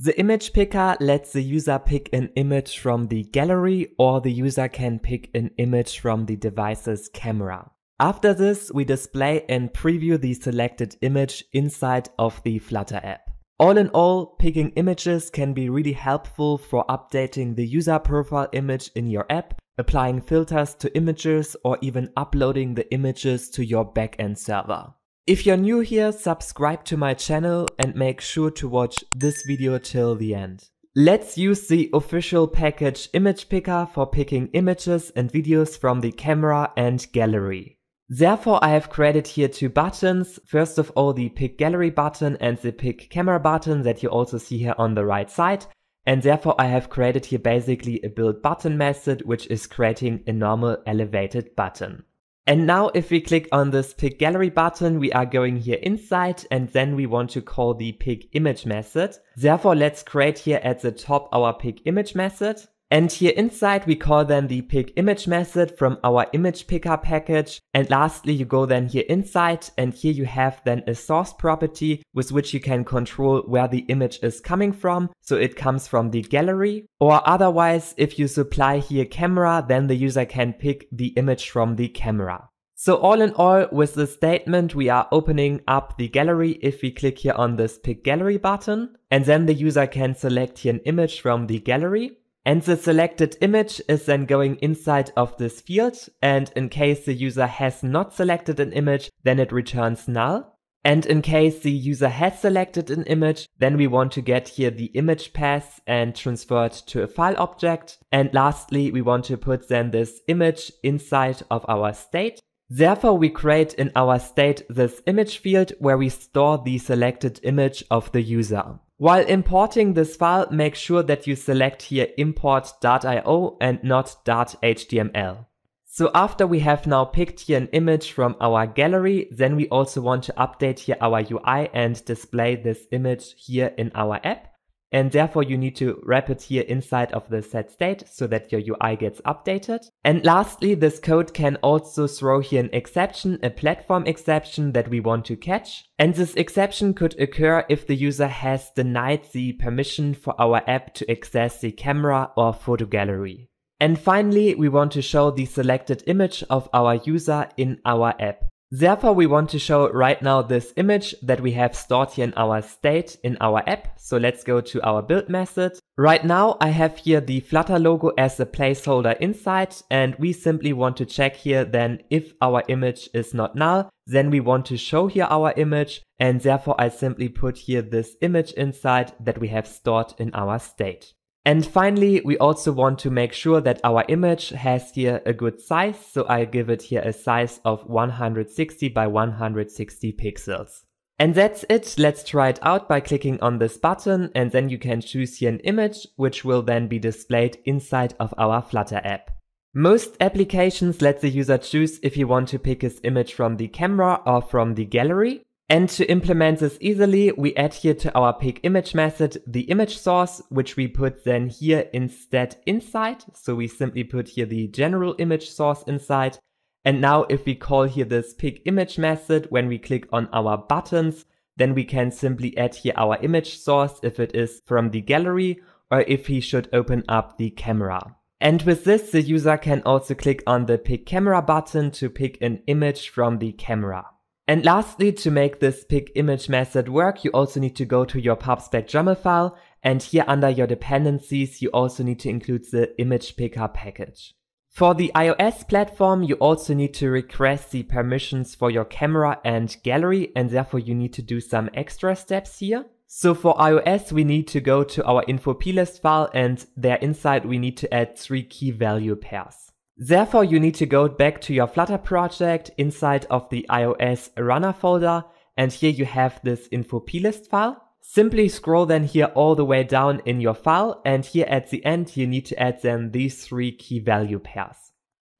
The image picker lets the user pick an image from the gallery or the user can pick an image from the device's camera. After this, we display and preview the selected image inside of the Flutter app. All in all, picking images can be really helpful for updating the user profile image in your app, applying filters to images or even uploading the images to your backend server. If you're new here, subscribe to my channel and make sure to watch this video till the end. Let's use the official package Image Picker for picking images and videos from the camera and gallery. Therefore I have created here two buttons, first of all the Pick Gallery button and the Pick Camera button that you also see here on the right side, and therefore I have created here basically a build button method which is creating a normal elevated button. And now if we click on this pig gallery button, we are going here inside and then we want to call the pig image method. Therefore, let's create here at the top our pig image method. And here inside, we call then the pick image method from our image picker package. And lastly, you go then here inside and here you have then a source property with which you can control where the image is coming from. So it comes from the gallery or otherwise, if you supply here camera, then the user can pick the image from the camera. So all in all, with this statement, we are opening up the gallery if we click here on this pick gallery button. And then the user can select here an image from the gallery. And the selected image is then going inside of this field. And in case the user has not selected an image, then it returns null. And in case the user has selected an image, then we want to get here the image path and transfer it to a file object. And lastly, we want to put then this image inside of our state. Therefore, we create in our state this image field where we store the selected image of the user. While importing this file, make sure that you select here import .io and not .html. So after we have now picked here an image from our gallery, then we also want to update here our UI and display this image here in our app. And therefore you need to wrap it here inside of the set state so that your UI gets updated. And lastly, this code can also throw here an exception, a platform exception that we want to catch. And this exception could occur if the user has denied the permission for our app to access the camera or photo gallery. And finally, we want to show the selected image of our user in our app. Therefore, we want to show right now this image that we have stored here in our state in our app. So let's go to our build method. Right now, I have here the Flutter logo as a placeholder inside and we simply want to check here then if our image is not null, then we want to show here our image and therefore I simply put here this image inside that we have stored in our state. And finally, we also want to make sure that our image has here a good size. So I give it here a size of 160 by 160 pixels. And that's it. Let's try it out by clicking on this button and then you can choose here an image, which will then be displayed inside of our Flutter app. Most applications let the user choose if he want to pick his image from the camera or from the gallery. And to implement this easily, we add here to our pick image method the image source, which we put then here instead inside. So we simply put here the general image source inside. And now if we call here this pick image method, when we click on our buttons, then we can simply add here our image source if it is from the gallery or if he should open up the camera. And with this, the user can also click on the pick camera button to pick an image from the camera. And lastly, to make this pick image method work, you also need to go to your PubSpec file, and here under your dependencies, you also need to include the image picker package. For the iOS platform, you also need to request the permissions for your camera and gallery, and therefore you need to do some extra steps here. So for iOS, we need to go to our info plist file, and there inside we need to add three key value pairs. Therefore, you need to go back to your Flutter project inside of the iOS runner folder. And here you have this info plist file. Simply scroll then here all the way down in your file. And here at the end, you need to add then these three key value pairs.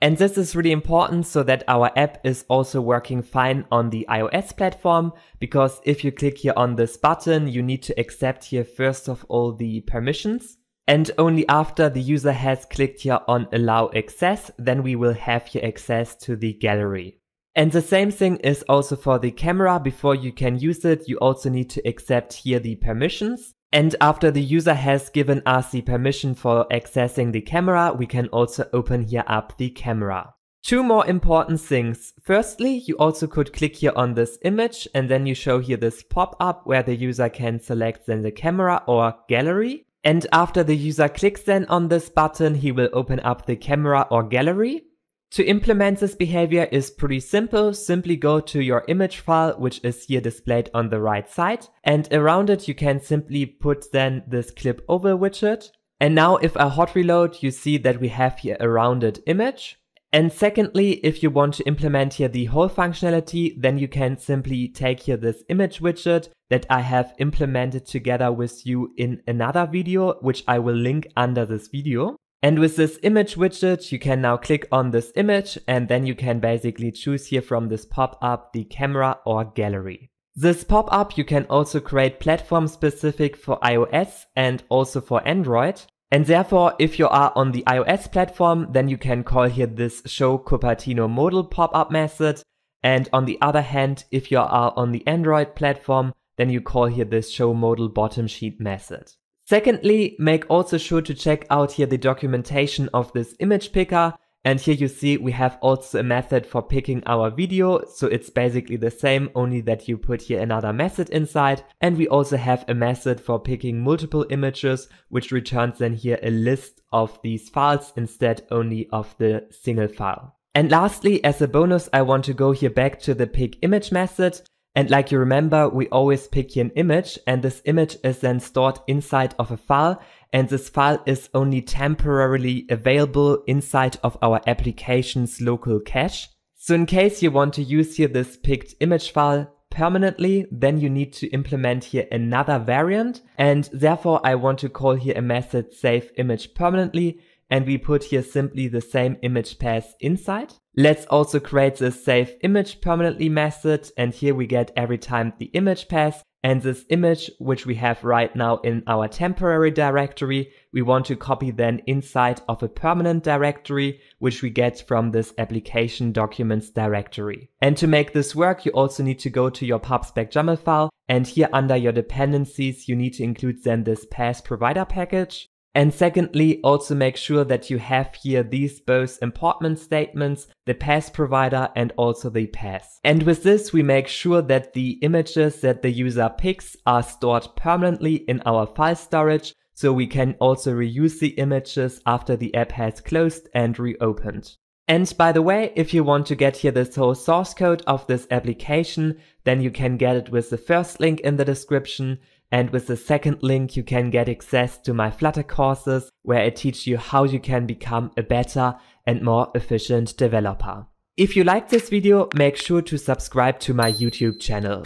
And this is really important so that our app is also working fine on the iOS platform because if you click here on this button, you need to accept here first of all the permissions. And only after the user has clicked here on allow access, then we will have here access to the gallery. And the same thing is also for the camera. Before you can use it, you also need to accept here the permissions. And after the user has given us the permission for accessing the camera, we can also open here up the camera. Two more important things. Firstly, you also could click here on this image and then you show here this pop-up where the user can select then the camera or gallery. And after the user clicks then on this button, he will open up the camera or gallery. To implement this behavior is pretty simple. Simply go to your image file, which is here displayed on the right side. And around it, you can simply put then this clip over widget. And now if I hot reload, you see that we have here a rounded image. And secondly, if you want to implement here the whole functionality, then you can simply take here this image widget that I have implemented together with you in another video, which I will link under this video. And with this image widget, you can now click on this image and then you can basically choose here from this pop-up the camera or gallery. This pop-up you can also create platform specific for iOS and also for Android. And therefore, if you are on the iOS platform, then you can call here this show Cupertino modal pop-up method. And on the other hand, if you are on the Android platform, then you call here this show modal bottom sheet method. Secondly, make also sure to check out here the documentation of this image picker and here you see we have also a method for picking our video, so it's basically the same, only that you put here another method inside. And we also have a method for picking multiple images, which returns then here a list of these files instead only of the single file. And lastly, as a bonus, I want to go here back to the pick image method and like you remember, we always pick an image and this image is then stored inside of a file. And this file is only temporarily available inside of our application's local cache. So in case you want to use here this picked image file permanently, then you need to implement here another variant. And therefore I want to call here a method save image permanently. And we put here simply the same image path inside. Let's also create the save image permanently method and here we get every time the image pass and this image which we have right now in our temporary directory we want to copy then inside of a permanent directory which we get from this application documents directory. And to make this work you also need to go to your pubspec file and here under your dependencies you need to include then this pass provider package and secondly, also make sure that you have here these both important statements, the path provider and also the path. And with this, we make sure that the images that the user picks are stored permanently in our file storage so we can also reuse the images after the app has closed and reopened. And by the way, if you want to get here this whole source code of this application, then you can get it with the first link in the description. And with the second link, you can get access to my Flutter courses where I teach you how you can become a better and more efficient developer. If you liked this video, make sure to subscribe to my YouTube channel.